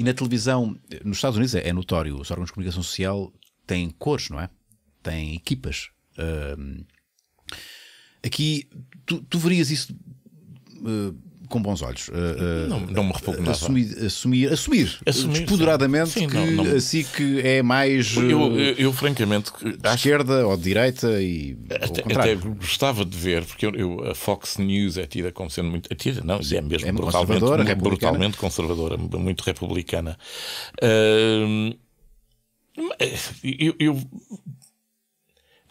E na televisão, nos Estados Unidos é, é notório, os órgãos de comunicação social têm cores, não é? Têm equipas. Uh, aqui, tu, tu verias isso. Uh, com bons olhos. Uh, não, não me repugnava. Assumir, assumir, assumir, assumir despoderadamente sim. Sim, que não, não... assim que é mais. Eu, eu, eh, eu francamente. Acho... Esquerda ou de direita e. Até, até, gostava de ver, porque eu, eu, a Fox News é tida como sendo muito. É tida, não, é mesmo é brutalmente, conservadora, brutalmente conservadora, muito republicana. Uh, eu, eu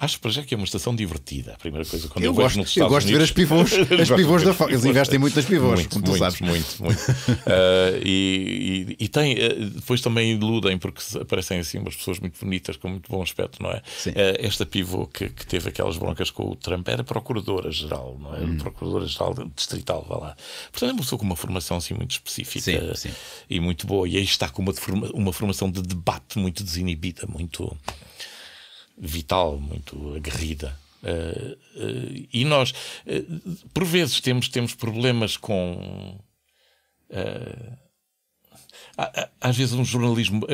Acho para já que é uma estação divertida. A primeira coisa quando eu, eu gosto, nos eu gosto Unidos, de ver as pivôs, as pivôs da Fox. Eles investem muito nas pivôs, muito, como tu muito, sabes. Muito, muito. uh, e, e, e, tem, uh, depois também iludem, porque aparecem assim umas pessoas muito bonitas, com muito bom aspecto, não é? Sim. Uh, esta pivô que, que, teve aquelas broncas com o Trump era procuradora-geral, não é? Hum. Procuradora-geral distrital, vá lá. Portanto, é uma pessoa com uma formação assim muito específica sim, sim. e muito boa. E aí está com uma, uma formação de debate muito desinibida, muito vital, muito aguerrida. Uh, uh, e nós, uh, por vezes, temos, temos problemas com. Às vezes um jornalismo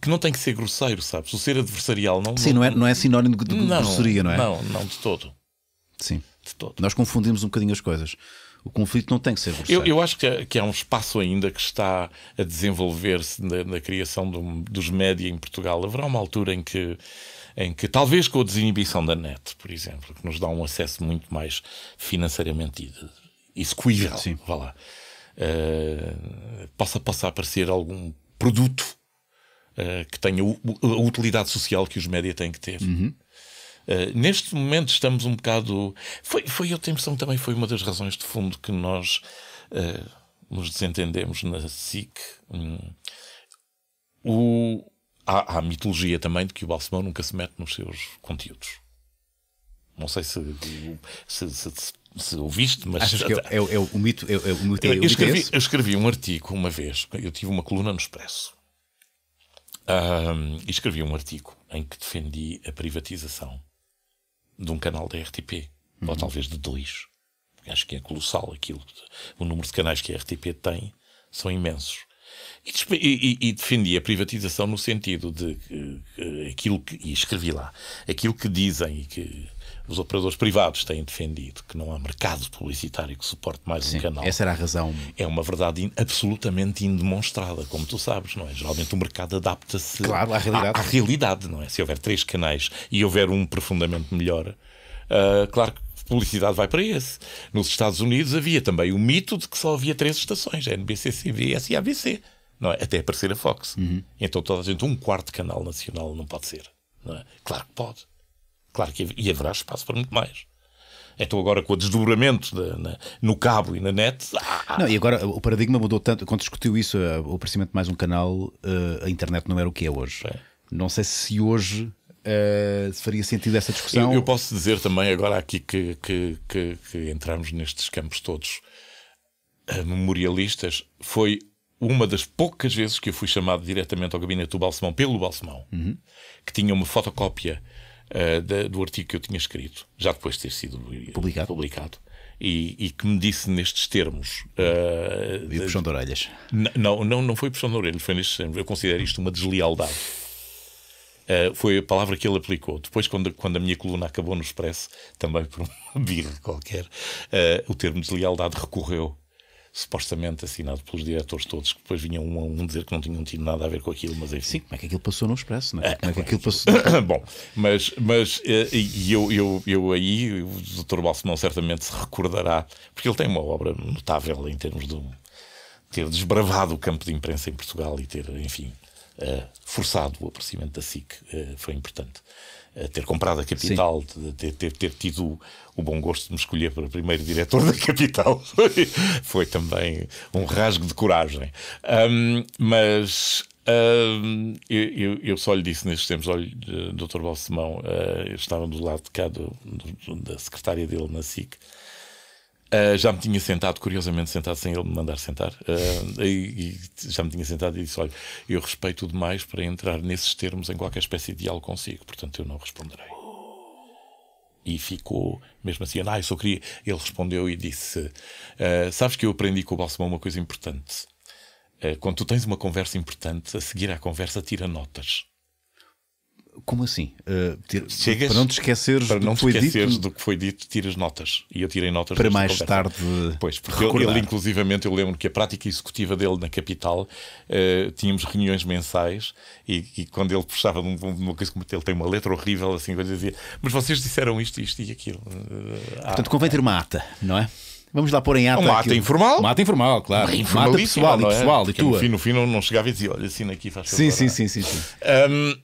que não tem que ser grosseiro, sabes? O ser adversarial não. Sim, não, não é, não é sinónimo de não, grosseria, não é? Não, não de todo. Sim. De todo. Nós confundimos um bocadinho as coisas. O conflito não tem que ser grosseiro. Eu, eu acho que, que há um espaço ainda que está a desenvolver-se na, na, criação do, dos média em Portugal. Haverá uma altura em que em que talvez com a desinibição da net, por exemplo, que nos dá um acesso muito mais financeiramente execuível, Sim. vá lá, uh, possa, aparecer algum produto uh, que tenha a utilidade social que os média têm que ter. Uhum. Uh, neste momento estamos um bocado. Foi, foi eu tenho impressão também foi uma das razões de fundo que nós uh, nos desentendemos na SIC. Hum, o, há, há a mitologia também de que o Balsemão nunca se mete nos seus conteúdos. Não sei se, se, se, se, se ouviste, mas. Acho que é, é, é o mito? É, é o mito eu, escrevi, eu, escrevi, um artigo uma vez, eu tive uma coluna no Expresso. Um, e escrevi um artigo em que defendi a privatização de um canal da RTP, uhum. ou talvez de dois. Acho que é colossal aquilo. O número de canais que a RTP tem são imensos. E, e, e, defendi a privatização no sentido de que, que, aquilo que, e escrevi lá, aquilo que dizem e que os operadores privados têm defendido, que não há mercado publicitário que suporte mais Sim, um canal. Essa era a razão. É uma verdade absolutamente indemonstrada, como tu sabes, não é? Geralmente o mercado adapta-se claro, à, realidade. À, à realidade, não é? Se houver três canais e houver um profundamente melhor, Uh, claro que publicidade vai para esse. Nos Estados Unidos havia também o mito de que só havia três estações, é NBC, CBS e ABC, não é? até aparecer a Fox. Uhum. Então toda a gente, um quarto canal nacional não pode ser. Não é? Claro que pode. Claro que e haverá espaço para muito mais. Então agora com o desdobramento de, na, no cabo e na net. Ah, não, e agora o paradigma mudou tanto. Quando discutiu isso, eh, o aparecimento de mais um canal, eh, a internet não era o que é hoje. É. Não sei se hoje Uh, faria sentido essa discussão. Eu, eu, posso dizer também, agora aqui que, que, que, que entramos nestes campos todos eh, memorialistas, foi uma das poucas vezes que eu fui chamado diretamente ao gabinete do Balsemão, pelo Balsemão, uhum. que tinha uma fotocópia uh, da, do artigo que eu tinha escrito, já depois de ter sido publicado. publicado e, e, que me disse nestes termos. Uh, e puxão de orelhas. Não, não, não foi puxão de orelhas, foi nestes termos. Eu considero isto uma deslealdade Uh, foi a palavra que ele aplicou. Depois, quando, quando a minha coluna acabou no Expresso, também por uma birra qualquer, uh, o termo deslealdade recorreu, supostamente assinado pelos diretores todos, que depois vinham um a um dizer que não tinham tido nada a ver com aquilo, mas enfim. Sim, como é que aquilo passou no Expresso, não é? Eh, como é que é aquilo passou? Bom, mas, mas uh, e eu, eu, eu aí, o Dr. Balsemão certamente se recordará, porque ele tem uma obra notável em termos de ter desbravado o campo de imprensa em Portugal e ter, enfim, eh, forçado o aparecimento da SIC eh, foi importante. Eh, ter comprado a Capital, ter, ter, ter, tido o bom gosto de me escolher para primeiro diretor da Capital, foi também um rasgo de coragem. Um, mas um, eu, eu, só lhe disse nestes tempos, olha, Dr. Balsemão, uh, eu estava do lado de cá do, do, da secretária dele na SIC, Uh, já me tinha sentado, curiosamente sentado sem ele me mandar sentar, uh, e, e, já me tinha sentado e disse: Olha, eu respeito demais para entrar nesses termos em qualquer espécie de diálogo consigo, portanto eu não responderei. E ficou, mesmo assim, ah, eu só queria. Ele respondeu e disse: uh, Sabes que eu aprendi com o Balsamão uma coisa importante. quando tu tens uma conversa importante, a seguir à conversa tira notas. Como assim? Uh, Chegas, para não te esqueceres, para não do, que te esqueceres dito, do que foi dito, tiras notas. E eu tirei notas para mais conversa. tarde. Pois, porque ele, inclusivamente, eu lembro que a prática executiva dele na capital uh, tínhamos reuniões mensais e, e quando ele puxava de uma coisa como ele tem uma letra horrível, assim, ele dizia: Mas vocês disseram isto, isto e aquilo. Uh, Portanto, ah, convém ter é. uma ata, não é? Vamos lá pôr em ata. Uma ata informal? Uma ata informal, claro. Uma ata pessoal, é? e pessoal, e é? tua. No fim, no fim não, não chegava e dizia: olha, assina aqui, faz favor. É? Sim, sim, sim, sim. sim. Um,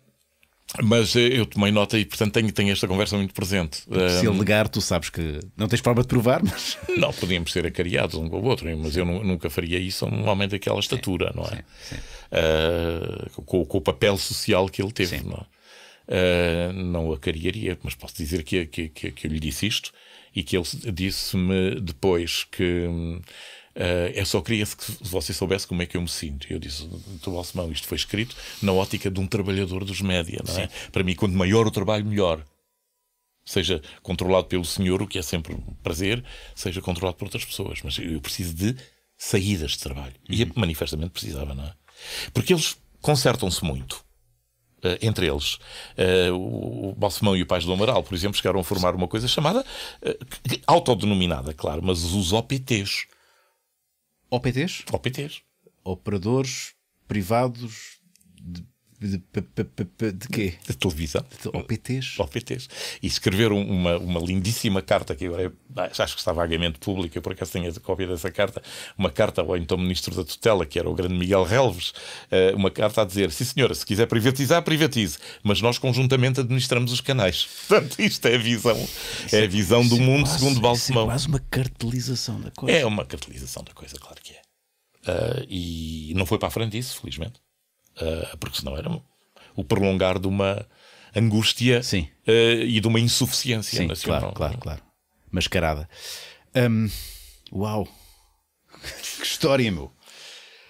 mas eh, eu tomei nota e, portanto, tenho, tenho esta conversa muito presente. Se negar, eh, tu sabes que não tens forma de provar, mas. Não, podíamos ser acariados um com o outro, mas eu nunca faria isso a um homem daquela estatura, sim, não é? Sim, sim. Uh, com, com, o papel social que ele teve, não é? Uh, não o acariaria, mas posso dizer que, que, que, que eu lhe disse isto e que ele disse-me depois que hum, Uh, eu só queria que você soubesse como é que eu me sinto. Eu disse, Dr. Balsemão, isto foi escrito na ótica de um trabalhador dos média, não é? Sim. Para mim, quanto maior o trabalho, melhor. Seja controlado pelo senhor, o que é sempre um prazer, seja controlado por outras pessoas. Mas eu preciso de saídas de trabalho. Uhum. E manifestamente precisava, não é? Porque eles consertam-se muito. Uh, entre eles. Uh, o Balsemão e o Paz do Amaral, por exemplo, chegaram a formar uma coisa chamada, uh, autodenominada, claro, mas os OPTs OPTs? OPTs. Operadores privados de de, de, de quê? De televisão. De OPTs. OPTs. E escreveram uma, uma lindíssima carta que agora é, acho que está vagamente pública, por acaso tenho a cópia dessa carta, uma carta ao então Ministro da Tutela, que era o grande Miguel Relves, eh, uma carta a dizer: sim senhora, se quiser privatizar, privatize, mas nós conjuntamente administramos os canais. Portanto, isto é a visão, é, é a visão do é mundo quase, segundo Balsemão. É quase uma cartelização da coisa. É uma cartelização da coisa, claro que é. Uh, e não foi para a frente isso, felizmente. Ah, porque senão era o prolongar de uma angústia Sim. Uh, e de uma insuficiência Sim, nacional. Claro, é? claro, claro. Mascarada. Um, uau! que história, meu!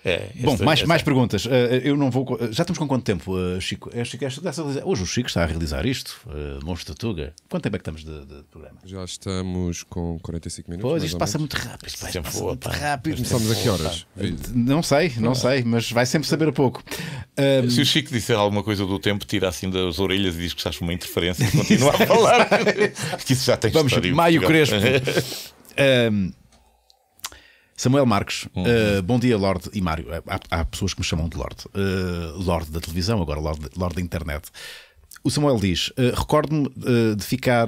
É, Bom, mais, mais é. perguntas. Eh, eh, eu não vou. Já estamos com quanto tempo, eh, Chico? É, Chico é, é, hoje o Chico está a realizar isto, uh, Monstro Tuga. Quanto tempo é que estamos de, de programa? Já estamos com 45 minutos. Pois, isto passa muito rápido. passa muito rápido. Começamos a que horas? Não sei, não ah. sei, mas vai sempre saber a pouco. Um... Se o Chico disser alguma coisa do tempo, tira assim das orelhas e diz que estás uma interferência e continua a falar. que isso já tem Vamos, Maio Crespo. um... Samuel Marques, uhum. uh, bom dia, Lorde e Mário. Há, há, pessoas que me chamam de Lorde. Uh, Lorde da televisão, agora Lorde, Lorde da internet. O Samuel diz: uh, Recordo-me uh, de ficar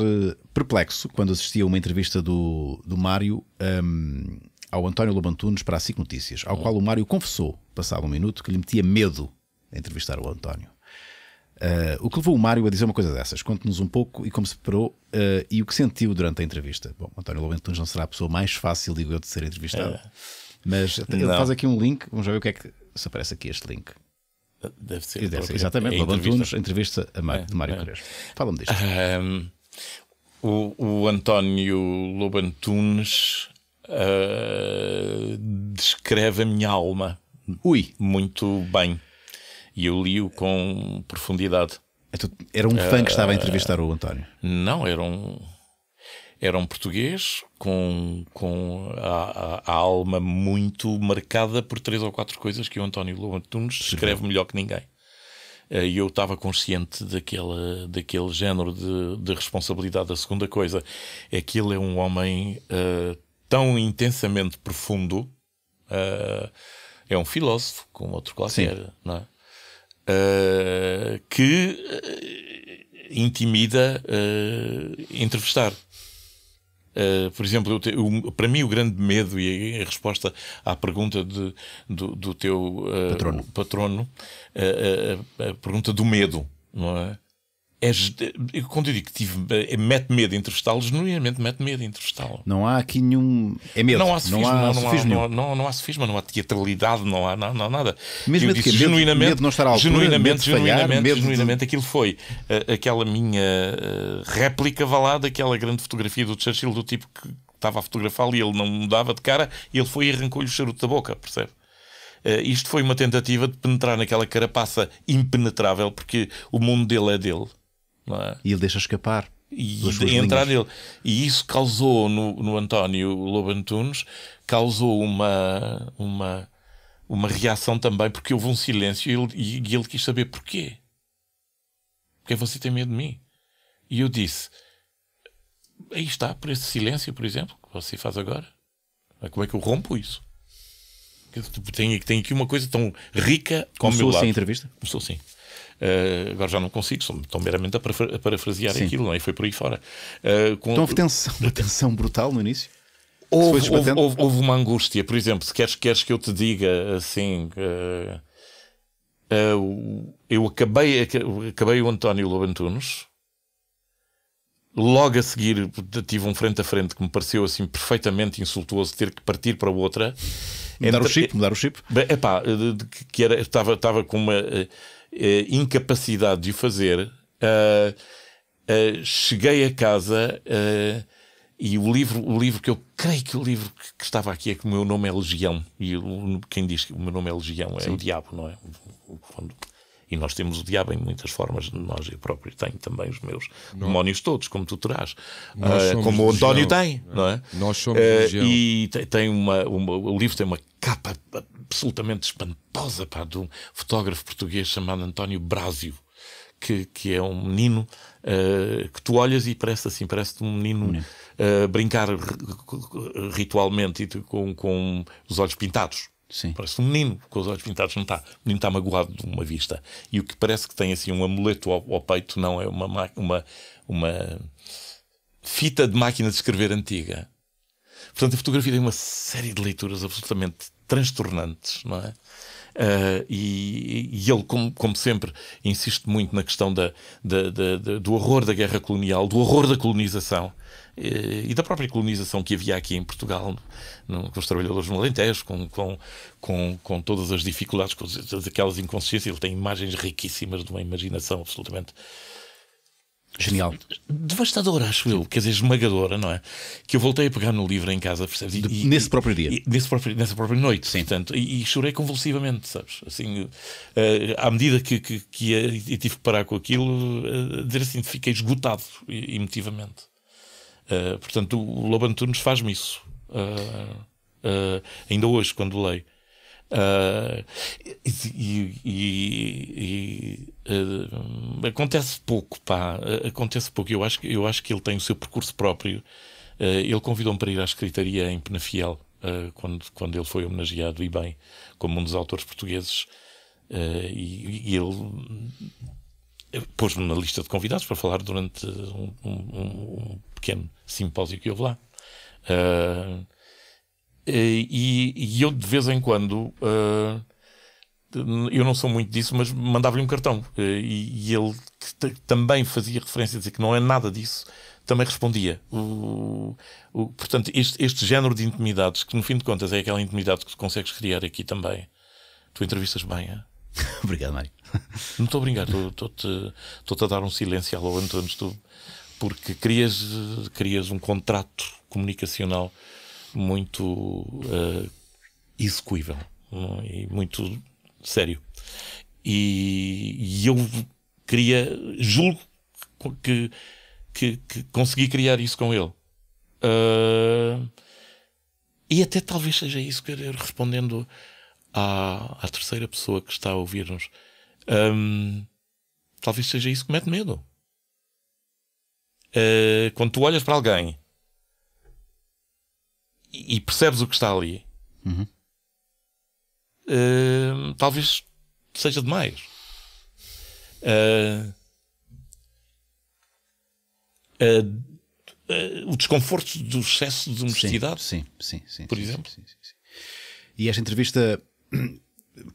perplexo quando assisti a uma entrevista do, do Mário um, ehm, ao António Lobantunes para a SIC Notícias, ao uhum. qual o Mário confessou, passado um minuto, que lhe metia medo entrevistar o António. Uh, o que levou o Mário a dizer uma coisa dessas? Conte-nos um pouco e como se preparou uh, e o que sentiu durante a entrevista. Bom, António Lobo não será a pessoa mais fácil, digo eu, de ser entrevistado. É. Mas ele não. faz aqui um link, vamos ver o que é que se aparece aqui este link. Deve ser. Deve ser exatamente, Lobo Antunes, entrevista a Mário, é, de Mário é. Fala-me disto. Um, o, o, António Lobantunes uh, descreve a minha alma. Ui. Muito bem e eu li-o com profundidade. É era um fã que estava a ah, entrevistar o António? Não, era um, era um português com, com a, a, a, alma muito marcada por três ou quatro coisas que o António Lobo Antunes escreve melhor que ninguém. Eh, e eu estava consciente daquela, daquele género de, de responsabilidade. A segunda coisa é que ele é um homem uh, tão intensamente profundo. Uh, é um filósofo, como outro qualquer, Sim. não é? uh, que eh, intimida uh, entrevistar. Uh, por exemplo, te, para mim o grande medo e a, a resposta à pergunta de, do, do, teu uh, patrono, patrono uh, a, pergunta do medo, não é? é, quando eu digo que tive, é, mete medo entrevistá-lo, genuinamente mete medo entrevistá-lo. Não há aqui nenhum. É medo. Não há sofismo, não há, não há, não há, não, não há não há teatralidade, não há, não, não há nada. Mesmo eu disse, que genuinamente, medo não estar altura, genuinamente, medo genuinamente, genuinamente, de... aquilo foi uh, aquela minha uh, réplica valada daquela grande fotografia do Churchill, do tipo que estava a fotografá-lo e ele não mudava de cara, e ele foi e arrancou-lhe o charuto da boca, percebe? Uh, isto foi uma tentativa de penetrar naquela carapaça impenetrável, porque o mundo dele é dele é? E ele deixa escapar. E entrar linhas. ele. E isso causou no, no António Lobantunes causou uma, uma, uma reação também, porque houve um silêncio e ele, e ele quis saber porquê. Porque você tem medo de mim? E eu disse: aí está, por esse silêncio, por exemplo, que você faz agora. Como é que eu rompo isso? Tem, tem aqui uma coisa tão rica como Começou meu lado. Começou assim a entrevista? Começou sim. Uh, agora já não consigo, estou tão meramente a parafrasear Sim. aquilo, não é? E foi por aí fora. Uh, com... Então houve tensão, uma tensão brutal no início? Houve, houve, houve, houve, uma angústia, por exemplo, se queres, queres que eu te diga assim. Uh, uh, eu acabei, acabei o António Lobantunos. Logo a seguir tive um frente a frente que me pareceu assim perfeitamente insultuoso ter que partir para outra. Mudar Entre... o chip, mudar o chip. Epá, que era, estava, estava com uma. Uh, eh, incapacidade de o fazer, uh, uh, cheguei a casa uh, e o livro, o livro que eu creio que o livro que, que estava aqui é que o meu nome é Legião. E eu, quem diz que o meu nome é Legião é Sim. é o diabo, não é? E nós temos o diabo em muitas formas, nós eu próprio tenho também os meus não. demónios todos, como tu terás, uh, como o António tem, não é? Nós somos uh, E tem, tem uma, uma, o livro tem uma capa absolutamente espantosa pá, de um fotógrafo português chamado António Brásio. Que, que, é um menino uh, que tu olhas e parece assim, parece-te um menino uh, brincar ritualmente com, com os olhos pintados. Sim. Parece um menino com os olhos pintados, não está. O menino está magoado de uma vista. E o que parece que tem assim um amuleto ao, ao peito, não, é uma, uma, uma fita de máquina de escrever antiga. Portanto, a fotografia tem uma série de leituras absolutamente transtornantes, não é? Uh, e, e, ele, como, como, sempre, insiste muito na questão da, da, da, do horror da guerra colonial, do horror da colonização eh, e da própria colonização que havia aqui em Portugal, no, com os trabalhadores no Alentejo, com, com, com, com todas as dificuldades, com aquelas inconsciências. Ele tem imagens riquíssimas de uma imaginação absolutamente Genial. Devastadora, acho eu, quer dizer, esmagadora, não é? Que eu voltei a pegar no livro em casa, percebes? E, De, nesse e, próprio dia. E, nesse próprio, nessa própria noite, Sim. portanto, e, chorei convulsivamente, sabes? Assim, uh, à medida que, que, que ia, e tive que parar com aquilo, uh, dizer assim, fiquei esgotado emotivamente. Uh, portanto, o Lobo Antunes faz-me isso. Uh, ainda hoje, quando leio. Uh, e, e, e uh, acontece pouco, pá, acontece pouco. Eu acho, eu acho que ele tem o seu percurso próprio. Uh, ele convidou-me para ir à escritaria em Penafiel, quando, quando ele foi homenageado, e bem, como um dos autores portugueses. E, e, ele pôs-me na lista de convidados para falar durante um, um, um pequeno simpósio que houve lá. Eh, e, e, eu de vez em quando, uh, eu não sou muito disso, mas mandava-lhe um cartão. Uh, e, e, ele, que também fazia referência a dizer que não é nada disso, também respondia. portanto, este, este género de intimidades, que no fim de contas é aquela intimidade que tu consegues criar aqui também. Tu entrevistas bem, é? Obrigado, Mário. Não estou a brincar, estou-te a dar um silêncio ao António, porque crias, crias um contrato comunicacional muito uh, execuível não? É? e muito sério. E, e, eu queria, julgo que, que, que consegui criar isso com ele. Uh, e até talvez seja isso que eu respondendo à, à terceira pessoa que está a ouvir-nos. Um, ehm, talvez seja isso que mete medo. Uh, quando tu olhas para alguém e, percebes o que está ali, uhum. uh, talvez seja demais. Uh, o desconforto do excesso de honestidade. Sim, sim, sim. sim por sim, exemplo. Sim, e esta entrevista,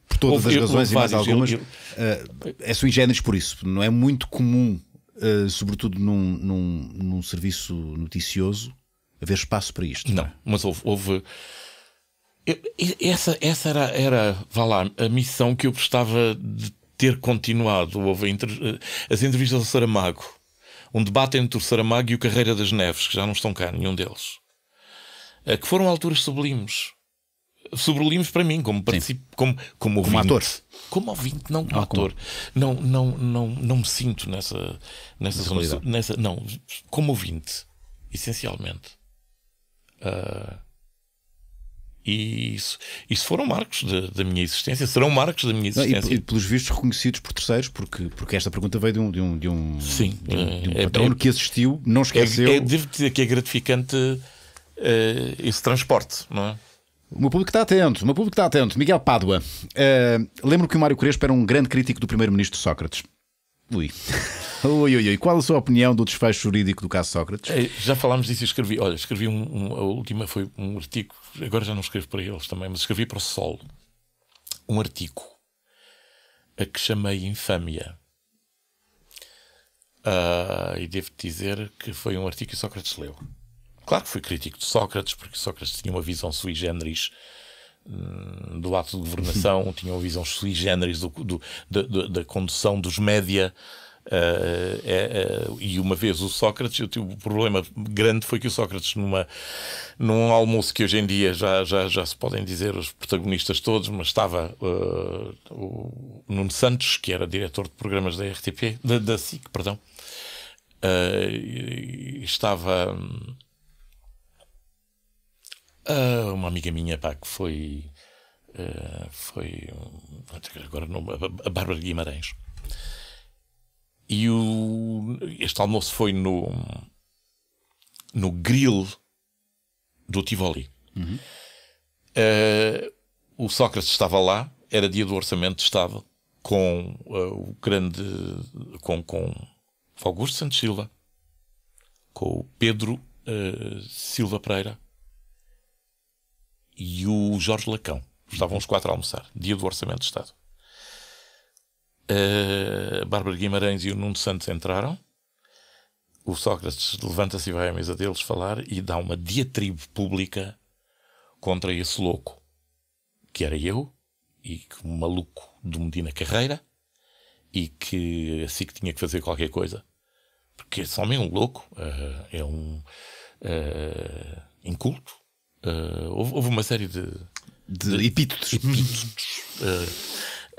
por todas houve, as razões e mais algumas, eu, eu... Eh, é sui generis por isso. Não é muito comum, eh, sobretudo num, num, num serviço noticioso, haver espaço para isto. Não, não é? mas houve. houve... Essa, essa era, era, vá lá, a missão que eu gostava de ter continuado. Houve inter... Eh, as entrevistas ao Saramago, um debate entre o Saramago e o Carreira das Neves, que já não estão cá, nenhum deles, eh, que foram alturas sublimes. Sublimes para mim, como participo, como, como, ouvinte. como ator. Como ouvinte, não como ah, ator. Como... Não, não, não, não me sinto nessa, nessa, nessa, nessa. Não, como ouvinte, essencialmente. Uh, e isso, isso foram marcos da, minha existência, serão marcos da minha existência. Não, e, e, pelos vistos reconhecidos por terceiros, porque, porque esta pergunta veio de um, de um, de um, Sim, de um, de um é, patrono é, que assistiu, não é, esqueceu. É, é, devo dizer que é gratificante uh, esse transporte, não é? O meu público está atento, o meu público está atento. Miguel Pádua, uh, lembro que o Mário Crespo era um grande crítico do primeiro-ministro Sócrates. Ui. Oi, ui, ui. Qual a sua opinião do desfecho jurídico do caso Sócrates? É, já falámos disso e escrevi. Olha, escrevi um, um, a última foi um artigo, agora já não escrevo para eles também, mas escrevi para o Sol um artigo a que chamei Infâmia. Uh, e devo dizer que foi um artigo que Sócrates leu. Claro que fui crítico de Sócrates, porque Sócrates tinha uma visão sui generis hum, do ato de governação, tinha uma visão sui generis do, do, do, da, da condução dos média é, e uma vez o Sócrates, eu tive, o problema grande foi que o Sócrates, numa, num almoço que hoje em dia já, já, já se podem dizer os protagonistas todos, mas estava o Nuno Santos, que era diretor de programas da RTP, da, da SIC, perdão, estava. Uh, uma amiga minha, pá, que foi. Uh, foi. Agora A Bárbara Guimarães. E o, este almoço foi no, no grill do Tivoli. Uhum. Uh, o Sócrates estava lá, era dia do orçamento, estava com uh, o grande. com, com Augusto Santos Silva, com o Pedro uh, Silva Pereira e o Jorge Lacão. Estavam os quatro a almoçar, dia do Orçamento de Estado. Eh, Bárbara Guimarães e o Nuno Santos entraram. O Sócrates levanta-se e vai à mesa deles falar e dá uma diatribe pública contra esse louco, que era eu, e que um maluco do Medina Carreira, e que assim que tinha que fazer qualquer coisa, porque esse homem é um louco, uh, é um uh, inculto. Uh, houve, houve, uma série de, de, de epítetos. epítetos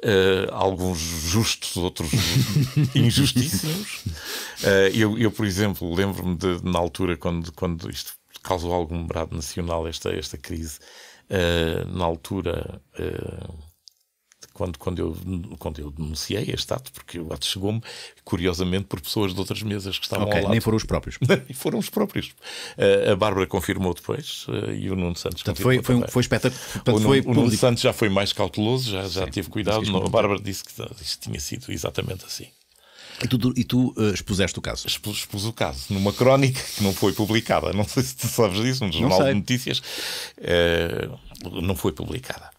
Uh, alguns justos, outros injustíssimos. Uh, eu, eu, por exemplo, lembro-me de, na altura, quando, quando isto causou algum brado nacional, esta, esta crise, uh, na altura, quando, quando, eu, quando eu denunciei este ato, porque o ato chegou-me, curiosamente, por pessoas de outras mesas que estavam okay, lá. nem foram os próprios. e foram os próprios. Uh, a Bárbara confirmou depois uh, e o Nuno Santos Portanto, foi, foi, foi espetáculo. o, o Nuno Santos já foi mais cauteloso, já, já Sim, teve cuidado. Não, a Bárbara disse que isto tinha sido exatamente assim. E tu, e tu uh, expuseste o caso? Expus, expus, o caso numa crónica que não foi publicada. Não sei se tu sabes disso, num jornal de notícias. Uh, não foi publicada.